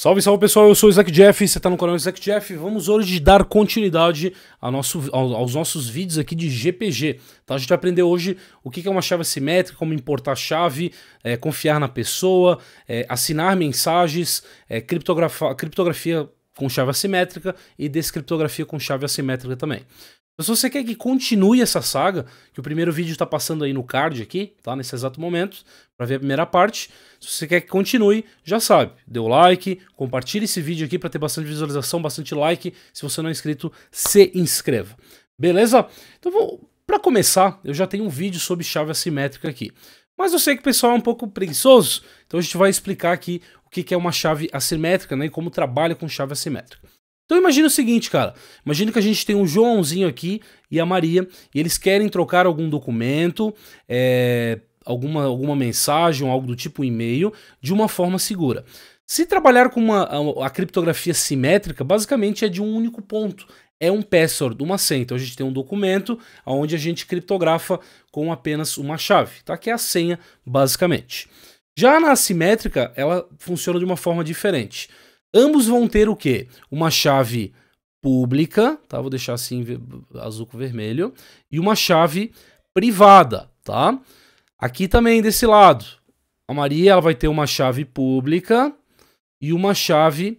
Salve, salve pessoal, eu sou o Isaac Jeff, você está no canal Isaac Jeff. Vamos hoje dar continuidade ao nosso, aos nossos vídeos aqui de GPG. Tá? A gente vai aprender hoje o que é uma chave assimétrica, como importar chave, é, confiar na pessoa, é, assinar mensagens, é, criptografia com chave assimétrica e descriptografia com chave assimétrica também. Mas então, se você quer que continue essa saga, que o primeiro vídeo está passando aí no card aqui, tá? Nesse exato momento, para ver a primeira parte. Se você quer que continue, já sabe, dê o like, compartilhe esse vídeo aqui para ter bastante visualização, bastante like. Se você não é inscrito, se inscreva. Beleza? Então, vou... para começar, eu já tenho um vídeo sobre chave assimétrica aqui. Mas eu sei que o pessoal é um pouco preguiçoso, então a gente vai explicar aqui o que é uma chave assimétrica né, e como trabalha com chave assimétrica. Então imagina o seguinte, cara. Imagina que a gente tem o um Joãozinho aqui e a Maria, e eles querem trocar algum documento, é, alguma, alguma mensagem, algo do tipo um e-mail, de uma forma segura. Se trabalhar com uma, a, a, criptografia simétrica, basicamente é de um único ponto. É um password, uma senha. Então a gente tem um documento onde a gente criptografa com apenas uma chave, tá? Que é a senha, basicamente. Já na assimétrica, ela funciona de uma forma diferente. Ambos vão ter o quê? Uma chave pública, tá? Vou deixar assim azul com vermelho, e uma chave privada, tá? Aqui também desse lado, a Maria ela vai ter uma chave pública e uma chave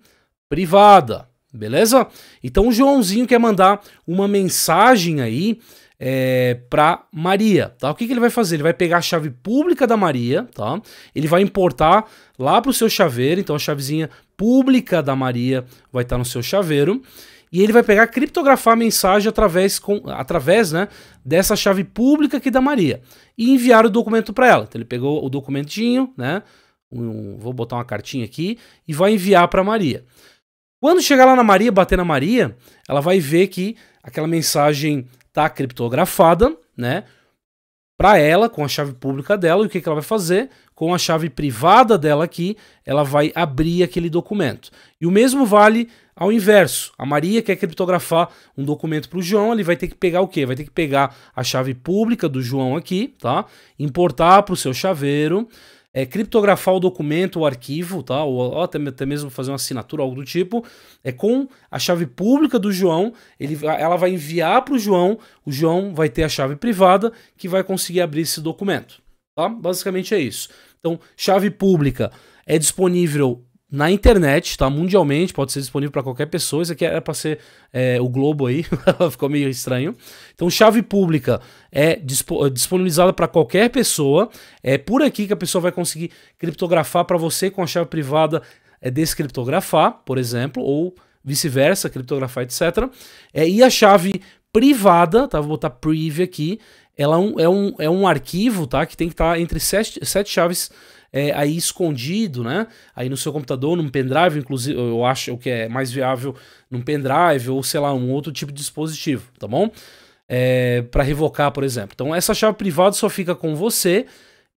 privada, beleza? Então o Joãozinho quer mandar uma mensagem aí é, para Maria, tá? O que, que ele vai fazer? Ele vai pegar a chave pública da Maria, tá? Ele vai importar lá para o seu chaveiro, então a chavezinha pública da Maria vai estar no seu chaveiro e ele vai pegar criptografar a mensagem através, com, através né, dessa chave pública aqui da Maria e enviar o documento para ela. Então ele pegou o documentinho, né? Um, vou botar uma cartinha aqui e vai enviar para Maria. Quando chegar lá na Maria, bater na Maria, ela vai ver que aquela mensagem está criptografada, né? para ela com a chave pública dela. E o que, que ela vai fazer? Com a chave privada dela aqui, ela vai abrir aquele documento. E o mesmo vale ao inverso. A Maria quer criptografar um documento para o João, ele vai ter que pegar o quê? Vai ter que pegar a chave pública do João aqui, tá? Importar para o seu chaveiro é, criptografar o documento, o arquivo, tá? ou, ou até, até, mesmo fazer uma assinatura, algo do tipo, é com a chave pública do João, ele, ela vai enviar para o João, o João vai ter a chave privada que vai conseguir abrir esse documento. Tá? Basicamente é isso. Então, chave pública é disponível na internet, tá? Mundialmente, pode ser disponível para qualquer pessoa. Isso aqui era para ser é, o Globo aí, ficou meio estranho. Então, chave pública é disp é disponibilizada para qualquer pessoa. É por aqui que a pessoa vai conseguir criptografar para você com a chave privada é, descriptografar, por exemplo, ou vice-versa, criptografar, etc. É, e a chave privada, tá? Vou botar priv aqui. Ela é um, é um, é um arquivo, tá? Que tem que estar tá entre sete, sete chaves é, aí escondido, né? Aí no seu computador, num pendrive, inclusive, eu acho que é mais viável num pendrive ou sei lá, um outro tipo de dispositivo, tá bom? É, para revocar, por exemplo. Então essa chave privada só fica com você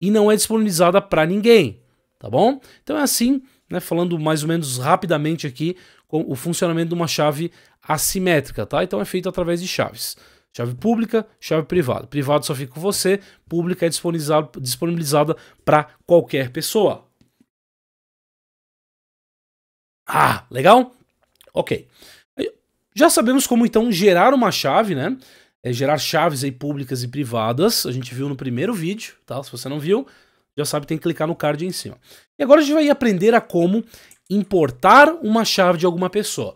e não é disponibilizada para ninguém, tá bom? Então é assim, né, falando mais ou menos rapidamente aqui o funcionamento de uma chave assimétrica, tá? Então é feito através de chaves. Chave pública, chave privada. Privado só fica com você, pública é disponibilizada para qualquer pessoa. Ah, legal? Ok. Já sabemos como então gerar uma chave, né? É gerar chaves aí públicas e privadas. A gente viu no primeiro vídeo, tá? Se você não viu, já sabe, tem que clicar no card aí em cima. E agora a gente vai aprender a como importar uma chave de alguma pessoa.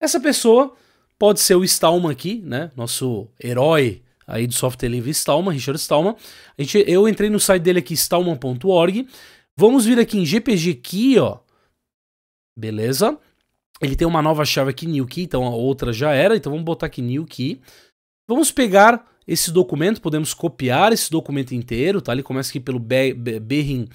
Essa pessoa Pode ser o Stallman aqui, né? Nosso herói aí do software livre Stallman, Richard Stallman. A gente, eu entrei no site dele aqui, stallman.org. Vamos vir aqui em GPG Key, ó. Beleza? Ele tem uma nova chave aqui, New Key, então a outra já era. Então vamos botar aqui New Key. Vamos pegar esse documento, podemos copiar esse documento inteiro, tá? Ele começa aqui pelo Berin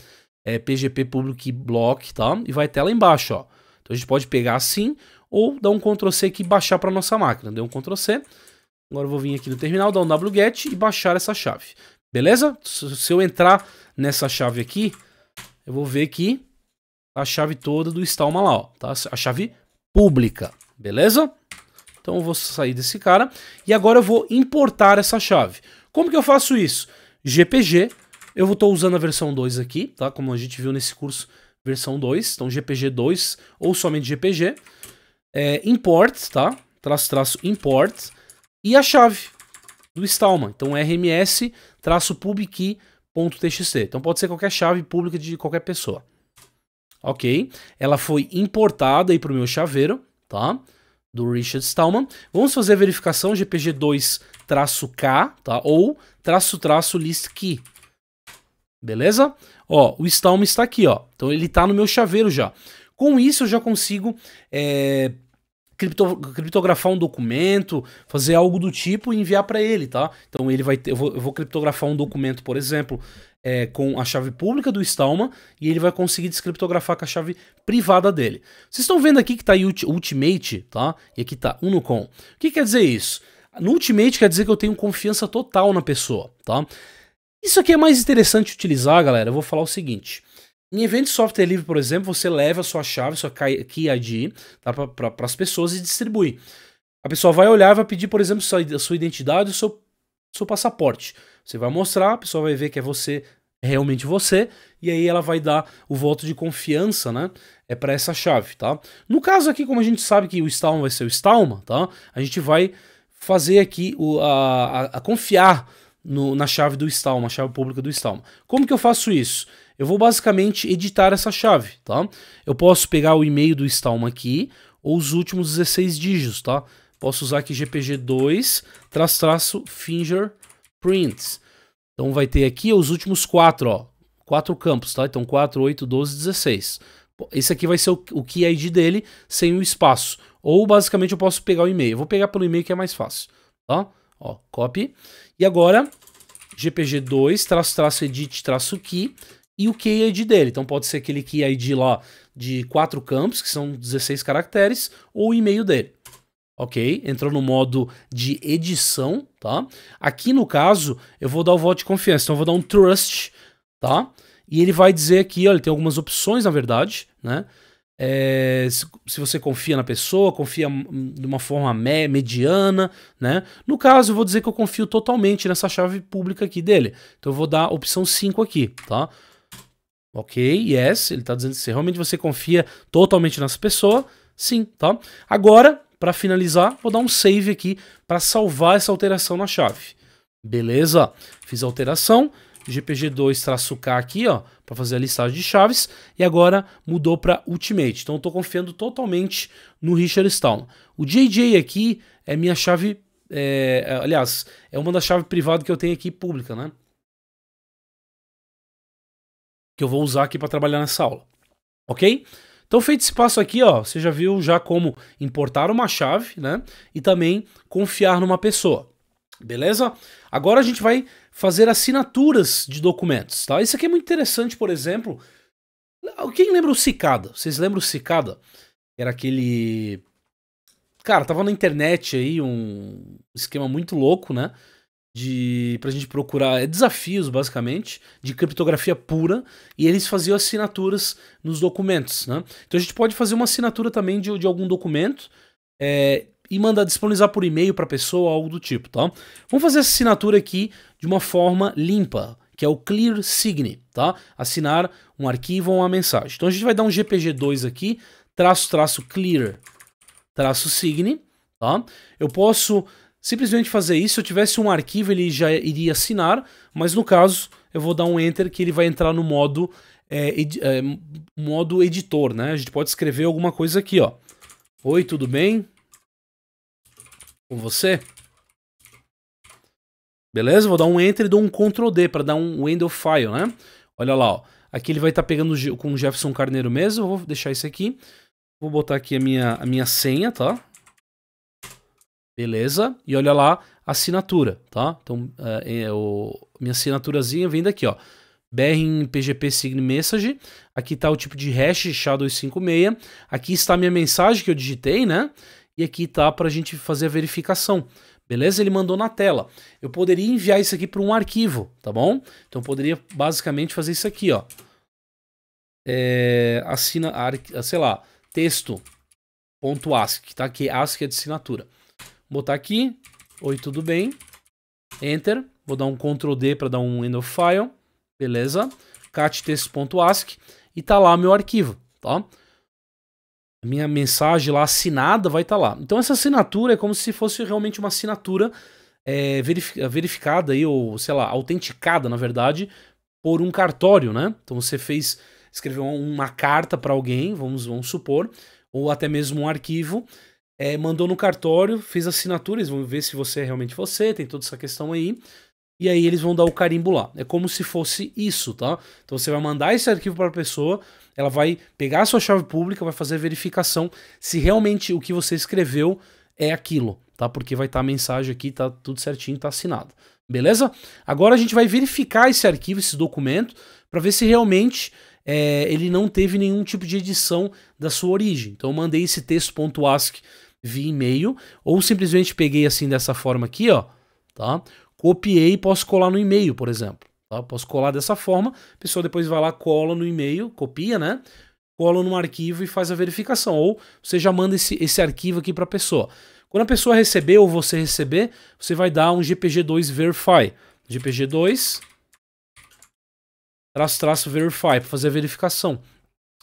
é, eh, PGP Public Block, tá? E vai até lá embaixo, ó. Então a gente pode pegar assim, ou dar um Ctrl C aqui e baixar para nossa máquina. Deu um Ctrl C. Agora eu vou vir aqui no terminal, dar um wget e baixar essa chave. Beleza? Se eu entrar nessa chave aqui, eu vou ver que a chave toda do Stalma lá, ó, tá? A chave pública, beleza? Então eu vou sair desse cara e agora eu vou importar essa chave. Como que eu faço isso? GPG, eu estou usando a versão 2 aqui, tá? Como a gente viu nesse curso, versão 2, então GPG 2 ou somente GPG é, import, tá? Traço, traço, import. E a chave do Stallman Então, rms, traço, pubkey.txt. Então, pode ser qualquer chave pública de qualquer pessoa. Ok? Ela foi importada aí para o meu chaveiro, tá? Do Richard Stallman. Vamos fazer a verificação GPG2-K, tá? Ou traço-traço-list key. Beleza? Ó, o Stallman está aqui, ó. Então ele está no meu chaveiro já. Com isso eu já consigo é, cripto, criptografar um documento, fazer algo do tipo e enviar para ele, tá? Então ele vai ter, eu vou, eu vou criptografar um documento, por exemplo, é, com a chave pública do Stalma e ele vai conseguir descriptografar com a chave privada dele. Vocês estão vendo aqui que tá aí Ultimate, tá? E aqui tá Uno.com. O que quer dizer isso? No Ultimate quer dizer que eu tenho confiança total na pessoa, tá? Isso aqui é mais interessante utilizar, galera. Eu vou falar o seguinte. Em evento de software livre, por exemplo, você leva a sua chave, sua key ID, tá, para as pessoas e distribui. A pessoa vai olhar e vai pedir, por exemplo, sua, a sua identidade e o seu, seu passaporte. Você vai mostrar, a pessoa vai ver que é você, realmente você, e aí ela vai dar o voto de confiança, né? É para essa chave, tá? No caso aqui, como a gente sabe que o Stalma vai ser o Stalma, tá? A gente vai fazer aqui o, a, a, a confiar no, na chave do Stalma, a chave pública do Stalma. Como que eu faço isso? Eu vou basicamente editar essa chave, tá? Eu posso pegar o e-mail do Stalma aqui, ou os últimos 16 dígitos, tá? Posso usar aqui GPG2, traço, traço, fingerprints. Então vai ter aqui os últimos quatro, ó. Quatro campos, tá? Então 4, 8, 12, 16. Esse aqui vai ser o, key ID dele sem o espaço. Ou basicamente eu posso pegar o e-mail. Eu vou pegar pelo e-mail que é mais fácil, tá? Ó, copy. E agora, gpg2, traço, traço, edit, traço key e o key ID dele. Então pode ser aquele key ID lá de quatro campos, que são 16 caracteres, ou o e-mail dele. Ok? Entrou no modo de edição, tá? Aqui no caso, eu vou dar o voto de confiança. Então eu vou dar um trust, tá? E ele vai dizer aqui, olha, tem algumas opções na verdade, né? é, se, se, você confia na pessoa, confia de uma forma me, mediana, né? No caso, eu vou dizer que eu confio totalmente nessa chave pública aqui dele. Então eu vou dar a opção 5 aqui, tá? Ok, yes, ele está dizendo se realmente você confia totalmente nessa pessoa, sim, tá? Agora, para finalizar, vou dar um save aqui para salvar essa alteração na chave. Beleza, fiz a alteração, GPG2-K aqui, ó, para fazer a listagem de chaves, e agora mudou para Ultimate. Então eu tô confiando totalmente no Richard Stallman. O JJ aqui é minha chave, é, aliás, é uma das chaves privadas que eu tenho aqui pública, né? Que eu vou usar aqui para trabalhar nessa aula. OK? Então, feito esse passo aqui, ó, você já viu já como importar uma chave, né? E também confiar numa pessoa. Beleza? Agora a gente vai fazer assinaturas de documentos, tá? Isso aqui é muito interessante, por exemplo. Quem lembra o Cicada? Vocês lembram o Cicada? Era aquele. Cara, tava na internet aí um esquema muito louco, né? De, pra gente procurar é, desafios, basicamente, de criptografia pura, e eles faziam assinaturas nos documentos, né? Então a gente pode fazer uma assinatura também de, de algum documento, é, e manda disponibilizar por e-mail para a pessoa, algo do tipo, tá? Vamos fazer essa assinatura aqui de uma forma limpa, que é o Clear Sign, tá? Assinar um arquivo ou uma mensagem. Então a gente vai dar um GPG2 aqui, traço, traço, clear, traço, sign, tá? Eu posso simplesmente fazer isso, se eu tivesse um arquivo ele já iria assinar, mas no caso eu vou dar um enter que ele vai entrar no modo, é, ed é, modo editor, né? A gente pode escrever alguma coisa aqui, ó. Oi, tudo bem? com você. Beleza? Vou dar um Enter e dou um Ctrl D para dar um End of File, né? Olha lá, ó. Aqui ele vai estar tá pegando com o Jefferson Carneiro mesmo. Vou deixar isso aqui. Vou botar aqui a minha, a minha senha, tá? Beleza? E olha lá, assinatura, tá? Então, é, é, o, minha assinaturazinha vem daqui, ó. BR em PGP Sign Message. Aqui está o tipo de hash SHA-256. Aqui está a minha mensagem que eu digitei, né? e aqui tá para a gente fazer a verificação. Beleza? Ele mandou na tela. Eu poderia enviar isso aqui para um arquivo, tá bom? Então poderia basicamente fazer isso aqui, ó. É, assina, sei lá, texto.asc, tá? Que é ASCII é de assinatura. Vou botar aqui, oi, tudo bem? Enter, vou dar um Ctrl D para dar um end of file, beleza? cat texto.ask e tá lá meu arquivo, tá? minha mensagem lá assinada vai estar tá lá. Então essa assinatura é como se fosse realmente uma assinatura é, verificada aí, ou sei lá, autenticada na verdade, por um cartório, né? Então você fez, escreveu uma carta para alguém, vamos, vamos supor, ou até mesmo um arquivo, é, mandou no cartório, fez assinatura, eles vão ver se você é realmente você, tem toda essa questão aí e aí eles vão dar o carimbo lá. É como se fosse isso, tá? Então você vai mandar esse arquivo para a pessoa, ela vai pegar a sua chave pública, vai fazer a verificação se realmente o que você escreveu é aquilo, tá? Porque vai estar tá a mensagem aqui, tá tudo certinho, tá assinado. Beleza? Agora a gente vai verificar esse arquivo, esse documento, para ver se realmente é, ele não teve nenhum tipo de edição da sua origem. Então eu mandei esse texto.ask via e-mail, ou simplesmente peguei assim dessa forma aqui, ó, tá? copiei e posso colar no e-mail, por exemplo. Tá? Posso colar dessa forma, a pessoa depois vai lá, cola no e-mail, copia, né? Cola num arquivo e faz a verificação. Ou você já manda esse, esse arquivo aqui para a pessoa. Quando a pessoa receber ou você receber, você vai dar um GPG2 Verify. GPG2 traço, traço, verify, para fazer a verificação.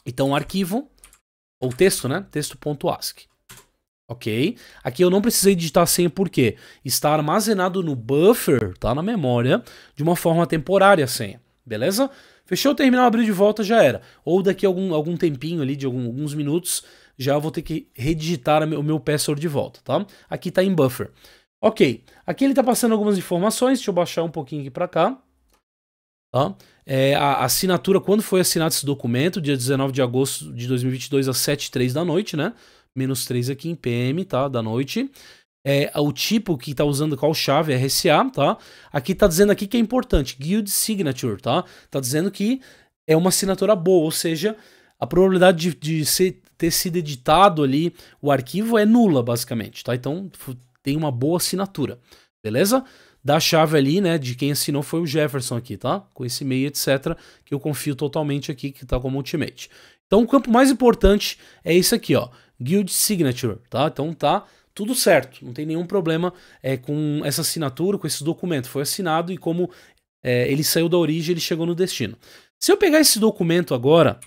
Então, arquivo, ou texto, né? Texto.ask ok? Aqui eu não precisei digitar a senha porque está armazenado no buffer, tá na memória, de uma forma temporária a senha, beleza? Fechou o terminal, abriu de volta, já era. Ou daqui a algum, algum tempinho ali, de algum, alguns minutos, já vou ter que redigitar o meu password de volta, tá? Aqui está em buffer. Ok, aqui ele está passando algumas informações, deixa eu baixar um pouquinho aqui para cá. Tá? É, a assinatura, quando foi assinado esse documento, dia 19 de agosto de 2022 às 7h03 da noite, né? menos 3 aqui em PM, tá? Da noite. É, o tipo que tá usando qual chave, é RSA, tá? Aqui tá dizendo aqui que é importante, Guild Signature, tá? Tá dizendo que é uma assinatura boa, ou seja, a probabilidade de, de ser, ter sido editado ali o arquivo é nula, basicamente, tá? Então tem uma boa assinatura, beleza? Da chave ali, né, de quem assinou foi o Jefferson aqui, tá? Com esse e-mail, etc, que eu confio totalmente aqui, que tá como ultimate. Então o campo mais importante é esse aqui, ó. Guild Signature, tá? Então tá tudo certo, não tem nenhum problema é, com essa assinatura, com esse documento. Foi assinado e como é, ele saiu da origem, ele chegou no destino. Se eu pegar esse documento agora,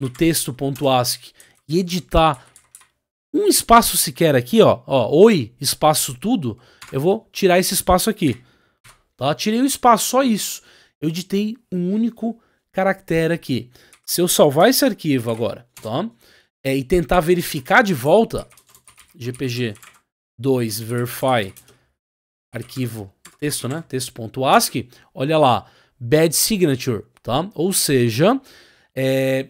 no texto.ask, e editar um espaço sequer aqui, ó, ó, oi, espaço tudo, eu vou tirar esse espaço aqui. Tá? Tirei o espaço, só isso. Eu editei um único caractere aqui. Se eu salvar esse arquivo agora, tá? é, e tentar verificar de volta, GPG 2 verify arquivo texto, né? Texto.ascii, olha lá, bad signature, tá? Ou seja, é,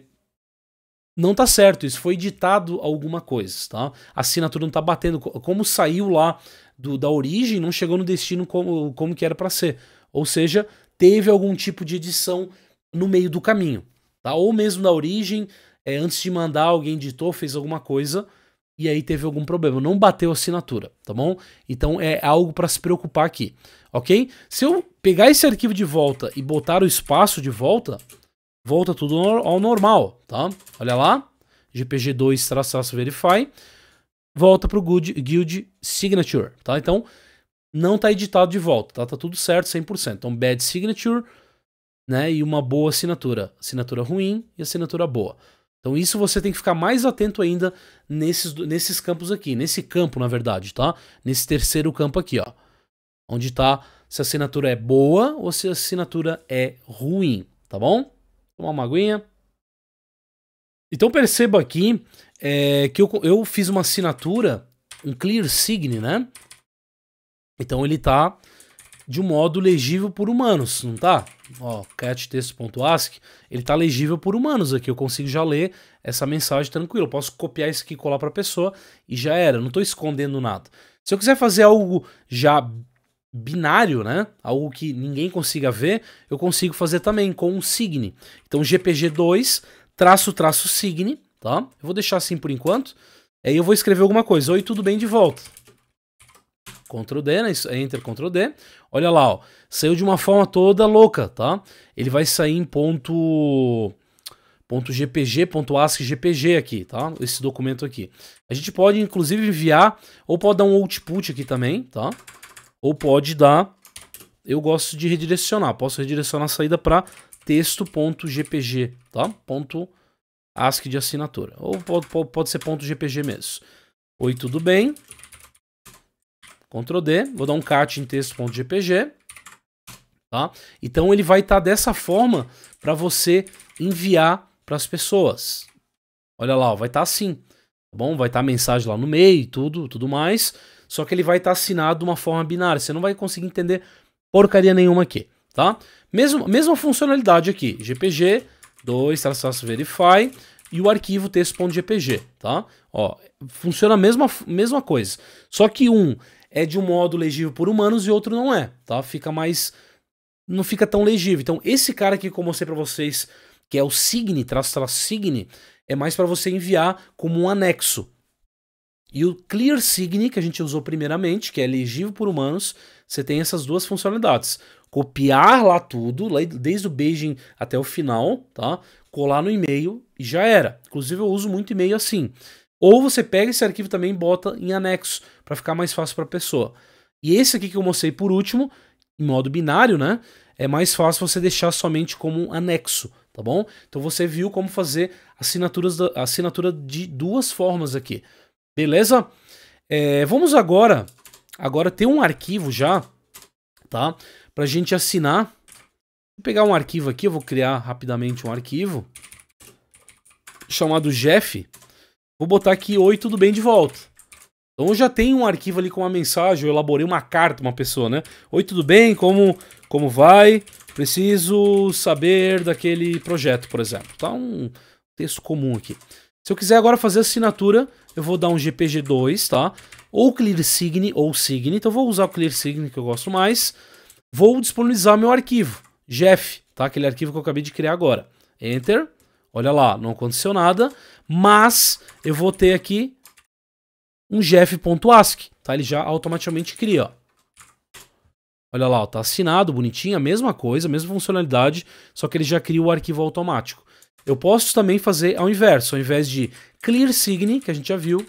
não tá certo, isso foi editado alguma coisa, tá? A assinatura não tá batendo, como saiu lá do, da origem, não chegou no destino como, como que era para ser. Ou seja, teve algum tipo de edição no meio do caminho, tá? Ou mesmo na origem, é, antes de mandar, alguém editou, fez alguma coisa e aí teve algum problema. Não bateu a assinatura, tá bom? Então é algo para se preocupar aqui, ok? Se eu pegar esse arquivo de volta e botar o espaço de volta, volta tudo ao normal, tá? Olha lá, gpg2-verify, volta para o guild signature, tá? Então não está editado de volta, tá? Tá tudo certo, 100%. Então bad signature, né? E uma boa assinatura. Assinatura ruim e assinatura boa. Então isso você tem que ficar mais atento ainda nesses, nesses campos aqui, nesse campo na verdade, tá? Nesse terceiro campo aqui, ó. Onde tá se a assinatura é boa ou se a assinatura é ruim, tá bom? Toma uma aguinha. Então perceba aqui é, que eu, eu fiz uma assinatura, um clear sign, né? Então ele tá de um modo legível por humanos, não tá? ó, cat texto.ask, ele tá legível por humanos aqui. Eu consigo já ler essa mensagem tranquilo. Eu posso copiar isso aqui e colar para a pessoa e já era. não estou escondendo nada. Se eu quiser fazer algo já binário, né? Algo que ninguém consiga ver, eu consigo fazer também com um signe. Então GPG2 traço traço signe, tá? Eu vou deixar assim por enquanto. Aí eu vou escrever alguma coisa. Oi, tudo bem de volta. Ctrl D, né? Enter, Ctrl D. Olha lá, ó, saiu de uma forma toda louca, tá? Ele vai sair em ponto ponto .gpg, ponto .ascii gpg aqui, tá? Esse documento aqui. A gente pode inclusive enviar ou pode dar um output aqui também, tá? Ou pode dar eu gosto de redirecionar, posso redirecionar a saída para texto.gpg, tá? Ponto .ascii de assinatura. Ou pode, pode, pode ser ponto .gpg mesmo. Oi, tudo bem? Ctrl D, vou dar um cat em texto.gpg, tá? Então ele vai estar tá dessa forma para você enviar para as pessoas. Olha lá, ó, vai estar tá assim, tá bom? Vai estar tá a mensagem lá no meio, tudo, tudo mais, só que ele vai estar tá assinado de uma forma binária, você não vai conseguir entender porcaria nenhuma aqui, tá? Mesmo, mesma funcionalidade aqui, gpg 2 verify e o arquivo texto.gpg, tá? Ó, funciona a mesma, mesma coisa, só que um é de um modo legível por humanos e outro não é, tá? Fica mais não fica tão legível. Então, esse cara aqui que eu mostrei para vocês, que é o Signi, traço traço Signe, é mais para você enviar como um anexo. E o Clear Signe que a gente usou primeiramente, que é legível por humanos, você tem essas duas funcionalidades. Copiar lá tudo, desde o beijing até o final, tá? Colar no e-mail e já era. Inclusive, eu uso muito e-mail assim. Ou você pega esse arquivo também e bota em anexo para ficar mais fácil para a pessoa. E esse aqui que eu mostrei por último, em modo binário, né? É mais fácil você deixar somente como um anexo, tá bom? Então você viu como fazer assinaturas da, assinatura de duas formas aqui. Beleza? É, vamos agora agora ter um arquivo já, tá? Pra gente assinar. Vou pegar um arquivo aqui, eu vou criar rapidamente um arquivo chamado Jeff. Vou botar aqui oi, tudo bem de volta. Então eu já tenho um arquivo ali com uma mensagem, eu elaborei uma carta, uma pessoa, né? Oi, tudo bem? Como, como vai? Preciso saber daquele projeto, por exemplo. Tá um texto comum aqui. Se eu quiser agora fazer assinatura, eu vou dar um GPG2, tá? Ou ClearSign ou Sign. Então eu vou usar o ClearSign que eu gosto mais. Vou disponibilizar meu arquivo, Jeff, tá? Aquele arquivo que eu acabei de criar agora. Enter. Olha lá, não aconteceu nada, mas eu vou ter aqui um jeff.ask, tá? Ele já automaticamente cria, ó. Olha lá, ó, tá assinado, bonitinho, a mesma coisa, a mesma funcionalidade, só que ele já cria o arquivo automático. Eu posso também fazer ao inverso, ao invés de clear sign, que a gente já viu,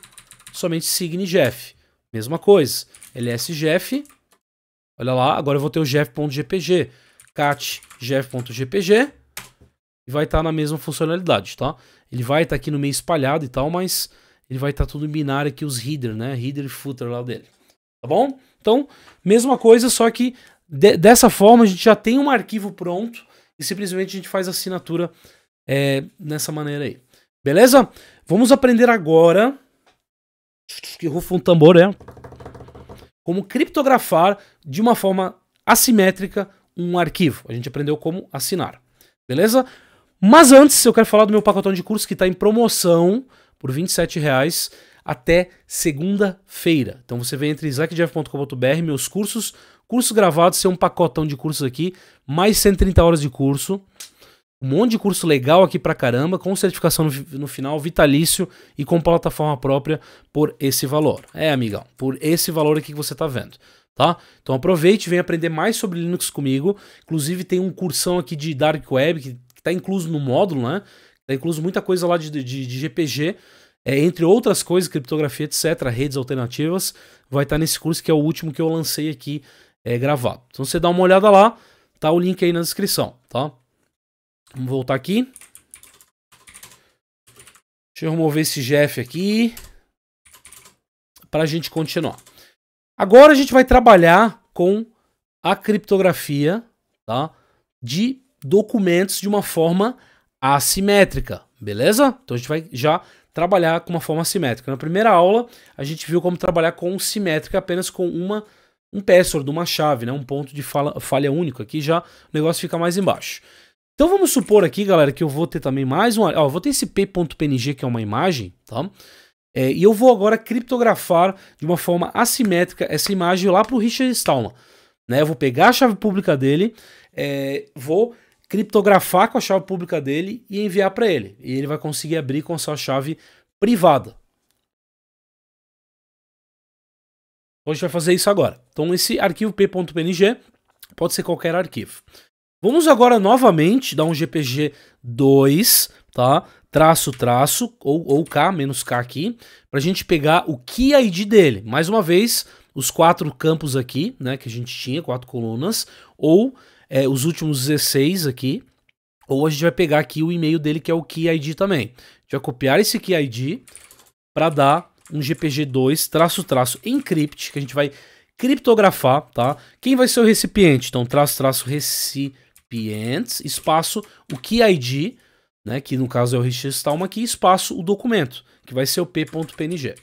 somente sign Jeff, Mesma coisa, Jeff, olha lá, agora eu vou ter o jeff.gpg, cat jeff.gpg, e vai estar tá na mesma funcionalidade, tá? Ele vai estar tá aqui no meio espalhado e tal, mas ele vai estar tá tudo em binário aqui, os header, né? Header e footer lá dele. Tá bom? Então, mesma coisa, só que de, dessa forma a gente já tem um arquivo pronto e simplesmente a gente faz a assinatura é, nessa maneira aí. Beleza? Vamos aprender agora. Que rufa um tambor, é? Né? Como criptografar de uma forma assimétrica um arquivo. A gente aprendeu como assinar. Beleza? Mas antes, eu quero falar do meu pacotão de curso que está em promoção por R$ 27,00 até segunda-feira. Então você vem entre slackjeff.com.br, meus cursos, cursos gravados, ser um pacotão de cursos aqui, mais 130 horas de curso, um monte de curso legal aqui pra caramba, com certificação no, no final, vitalício e com plataforma própria por esse valor. É, amigão, por esse valor aqui que você tá vendo. Tá? Então aproveite, vem aprender mais sobre Linux comigo. Inclusive tem um cursão aqui de Dark Web que está incluso no módulo, né? Tá incluso muita coisa lá de, de, de GPG, é, entre outras coisas, criptografia, etc., redes alternativas, vai estar tá nesse curso que é o último que eu lancei aqui é, gravado. Então você dá uma olhada lá, tá o link aí na descrição, tá? Vamos voltar aqui. Deixa eu remover esse Jeff aqui para a gente continuar. Agora a gente vai trabalhar com a criptografia tá, de documentos de uma forma assimétrica, beleza? Então a gente vai já trabalhar com uma forma assimétrica. Na primeira aula, a gente viu como trabalhar com simétrica apenas com uma um password, uma chave, né? um ponto de falha, falha único. Aqui já o negócio fica mais embaixo. Então vamos supor aqui, galera, que eu vou ter também mais um. Ó, eu vou ter esse p.png que é uma imagem, tá? É, e eu vou agora criptografar de uma forma assimétrica essa imagem lá para o Richard Stallman. Né? Eu vou pegar a chave pública dele, é, vou criptografar com a chave pública dele e enviar para ele. E ele vai conseguir abrir com a sua chave privada. Então a gente vai fazer isso agora. Então esse arquivo p.png pode ser qualquer arquivo. Vamos agora novamente dar um GPG 2, tá? Traço, traço, ou, ou K, menos K aqui, para a gente pegar o key ID dele. Mais uma vez, os quatro campos aqui, né, que a gente tinha, quatro colunas, ou é, os últimos 16 aqui, ou a gente vai pegar aqui o e-mail dele, que é o Key ID também. A gente vai copiar esse Key ID para dar um GPG2 traço traço encrypt, que a gente vai criptografar, tá? Quem vai ser o recipiente? Então, traço traço recipientes, espaço, o Key ID, né, que no caso é o registalma aqui, espaço o documento, que vai ser o p.png.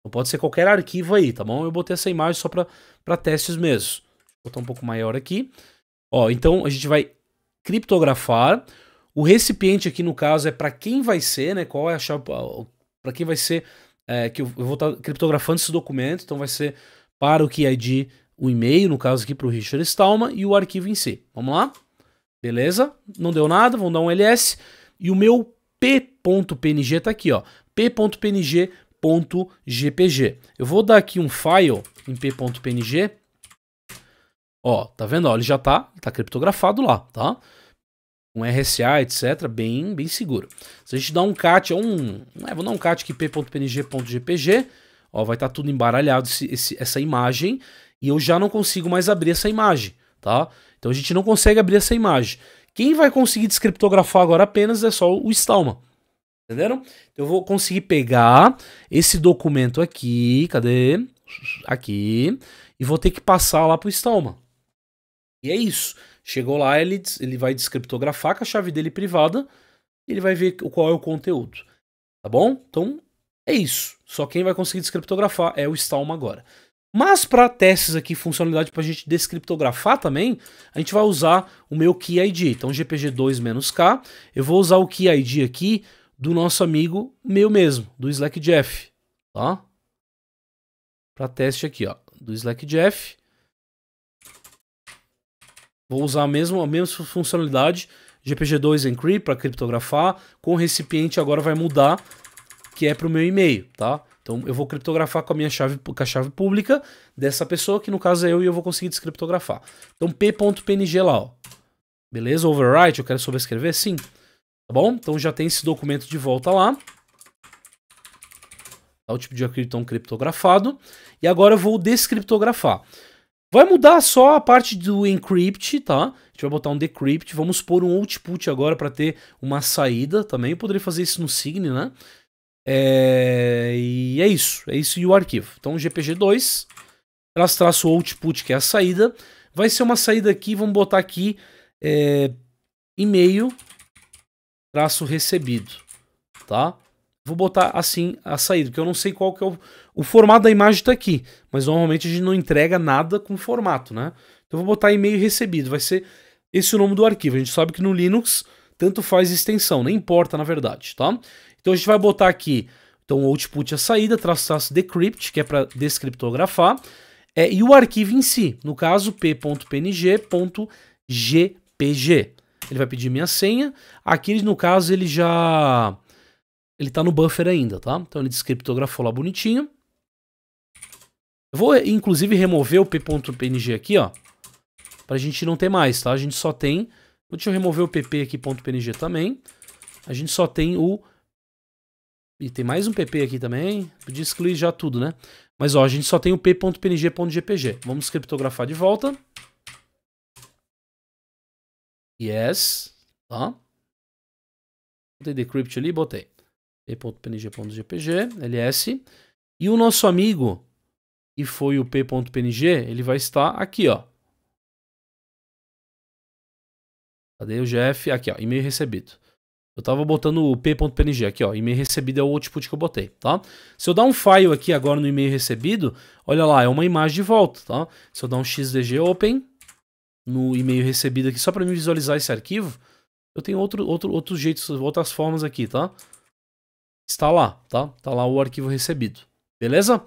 Então pode ser qualquer arquivo aí, tá bom? Eu botei essa imagem só para testes mesmo. Vou botar um pouco maior aqui. Ó, então a gente vai criptografar. O recipiente aqui, no caso, é para quem vai ser, né? Qual é a chave. Para quem vai ser. É, que eu vou estar tá criptografando esse documento, então vai ser para o KID o e-mail, no caso aqui para o Richard Stallman, e o arquivo em si. Vamos lá? Beleza? Não deu nada, vamos dar um ls. E o meu p.png está aqui, ó. p.png.gpg. Eu vou dar aqui um file em p.png Ó, tá vendo? Ó, ele já tá, tá criptografado lá, tá? Com um RSA, etc, bem, bem seguro. Se a gente dá um cat, um, é, vou dar um cat aqui p.png.gpg, ó, vai estar tá tudo embaralhado esse, esse, essa imagem e eu já não consigo mais abrir essa imagem, tá? Então a gente não consegue abrir essa imagem. Quem vai conseguir descriptografar agora apenas é só o Stalma Entenderam? Então, eu vou conseguir pegar esse documento aqui, cadê? Aqui, e vou ter que passar lá pro Stalma e é isso. Chegou lá, ele, ele vai descriptografar com a chave dele privada e ele vai ver qual é o conteúdo. Tá bom? Então é isso. Só quem vai conseguir descriptografar é o Stalma agora. Mas para testes aqui, funcionalidade para a gente descriptografar também, a gente vai usar o meu key ID. Então GPG2-K, eu vou usar o key ID aqui do nosso amigo meu mesmo, do Slack Jeff, tá? Para teste aqui, ó, do Slack Jeff. Vou usar a mesma, a mesma funcionalidade GPG2 Encrypt para criptografar, com o recipiente agora vai mudar, que é para o meu e-mail, tá? Então eu vou criptografar com a minha chave, com a chave pública dessa pessoa, que no caso é eu, e eu vou conseguir descriptografar. Então p.png lá, ó. Beleza? Overwrite, eu quero sobrescrever? Sim. Tá bom? Então já tem esse documento de volta lá. Tá o tipo de criptão criptografado. E agora eu vou descriptografar. Vai mudar só a parte do encrypt, tá? A gente vai botar um decrypt, vamos pôr um output agora para ter uma saída também. Eu poderia fazer isso no Sign, né? É... E é isso, é isso e o arquivo. Então, GPG2, traço, traço, o output, que é a saída. Vai ser uma saída aqui, vamos botar aqui é... e-mail, traço recebido, tá? Vou botar assim a saída, porque eu não sei qual que é o o formato da imagem está aqui, mas normalmente a gente não entrega nada com formato, né? Então eu vou botar e-mail recebido, vai ser esse o nome do arquivo. A gente sabe que no Linux tanto faz extensão, nem importa na verdade, tá? Então a gente vai botar aqui, então output é a saída, traço, traço decrypt, que é para descriptografar, é, e o arquivo em si, no caso p.png.gpg. Ele vai pedir minha senha, aqui no caso ele já... Ele está no buffer ainda, tá? Então ele descriptografou lá bonitinho. Eu vou, inclusive, remover o p.png aqui, ó. Pra gente não ter mais, tá? A gente só tem... Deixa eu remover o pp png também. A gente só tem o... E tem mais um pp aqui também. Podia excluir já tudo, né? Mas, ó, a gente só tem o p.png.gpg. Vamos criptografar de volta. Yes. Tá? Botei decrypt ali, botei. p.png.gpg, ls. E o nosso amigo e foi o p.png, ele vai estar aqui, ó. Cadê o GF? Aqui, ó, e-mail recebido. Eu tava botando o p.png aqui, ó, e-mail recebido é o output que eu botei, tá? Se eu dar um file aqui agora no e-mail recebido, olha lá, é uma imagem de volta, tá? Se eu dar um xdg open no e-mail recebido aqui só para me visualizar esse arquivo, eu tenho outro, outro, outros jeitos, outras formas aqui, tá? Está lá, tá? Está lá o arquivo recebido. Beleza?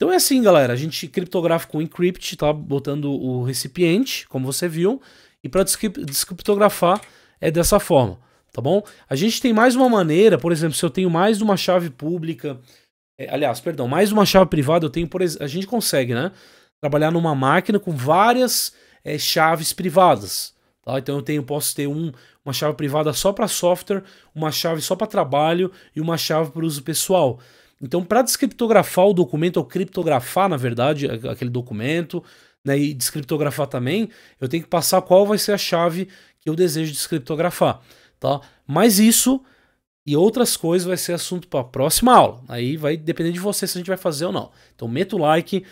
Então é assim, galera. A gente criptografa com encrypt, tá? Botando o recipiente, como você viu. E para descriptografar é dessa forma, tá bom? A gente tem mais uma maneira, por exemplo, se eu tenho mais de uma chave pública, é, aliás, perdão, mais uma chave privada, eu tenho, por a gente consegue, né? Trabalhar numa máquina com várias é, chaves privadas. Tá? Então eu tenho, posso ter um, uma chave privada só para software, uma chave só para trabalho e uma chave para uso pessoal. Então, para descriptografar o documento, ou criptografar, na verdade, aquele documento, né, e descriptografar também, eu tenho que passar qual vai ser a chave que eu desejo descriptografar, tá? Mas isso e outras coisas vai ser assunto para a próxima aula. Aí vai depender de você se a gente vai fazer ou não. Então, meta o like,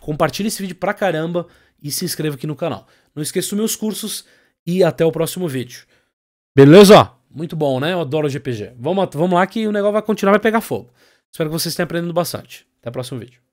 compartilha esse vídeo pra caramba e se inscreva aqui no canal. Não esqueça dos meus cursos e até o próximo vídeo. Beleza? Muito bom, né? Eu adoro o GPG. Vamos, vamos lá que o negócio vai continuar, vai pegar fogo. Espero que vocês tenham aprendido bastante. Até o próximo vídeo.